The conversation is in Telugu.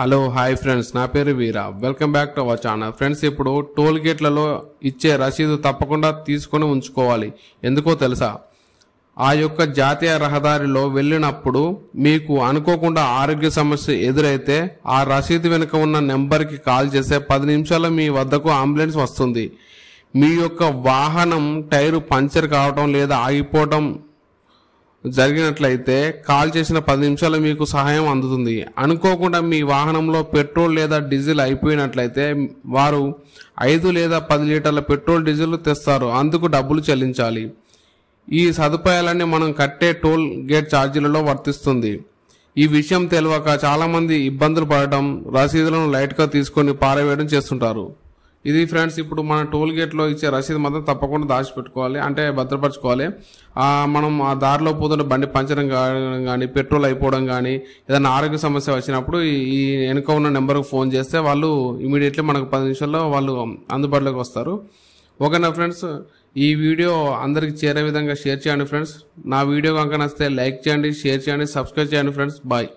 హలో హాయ్ ఫ్రెండ్స్ నా పేరు Veera welcome back to our channel friends ఇప్పుడు టోల్ గేట్లలో ఇచ్చే రసీదు తప్పకుండా తీసుకొని ఉంచుకోవాలి ఎందుకో తెలుసా ఆ యొక్క జాతీయ రహదారిలో వెళ్ళినప్పుడు మీకు అనుకోకుండా ఆరోగ్య సమస్య ఎదురైతే ఆ రసీదు వెనుక ఉన్న నెంబర్కి కాల్ చేస్తే పది నిమిషాల మీ వద్దకు అంబులెన్స్ వస్తుంది మీ యొక్క వాహనం టైరు పంచర్ కావటం లేదా ఆగిపోవటం జరిగినట్లయితే కాల్ చేసిన పది నిమిషాలు మీకు సహాయం అందుతుంది అనుకోకుండా మీ వాహనంలో పెట్రోల్ లేదా డీజిల్ అయిపోయినట్లయితే వారు ఐదు లేదా పది లీటర్ల పెట్రోల్ డీజిల్ తెస్తారు అందుకు డబ్బులు చెల్లించాలి ఈ సదుపాయాలన్నీ మనం కట్టే టోల్ గేట్ ఛార్జీలలో వర్తిస్తుంది ఈ విషయం తెలియక చాలామంది ఇబ్బందులు పడటం రసీదులను లైట్గా తీసుకొని పారవేయడం చేస్తుంటారు ఇది ఫ్రెండ్స్ ఇప్పుడు మన టోల్ గేట్లో ఇచ్చే రసీదు మాత్రం తప్పకుండా దాచిపెట్టుకోవాలి అంటే భద్రపరచుకోవాలి మనం ఆ దారిలో పోతున్న బండి పంచడం కానీ పెట్రోల్ అయిపోవడం కానీ ఏదైనా ఆరోగ్య సమస్య వచ్చినప్పుడు ఈ వెనుక ఉన్న నెంబర్కి ఫోన్ చేస్తే వాళ్ళు ఇమీడియట్లీ మనకు పది నిమిషాల్లో వాళ్ళు అందుబాటులోకి వస్తారు ఓకేనా ఫ్రెండ్స్ ఈ వీడియో అందరికి చేరే విధంగా షేర్ చేయండి ఫ్రెండ్స్ నా వీడియో కనుక నచ్చితే లైక్ చేయండి షేర్ చేయండి సబ్స్క్రైబ్ చేయండి ఫ్రెండ్స్ బాయ్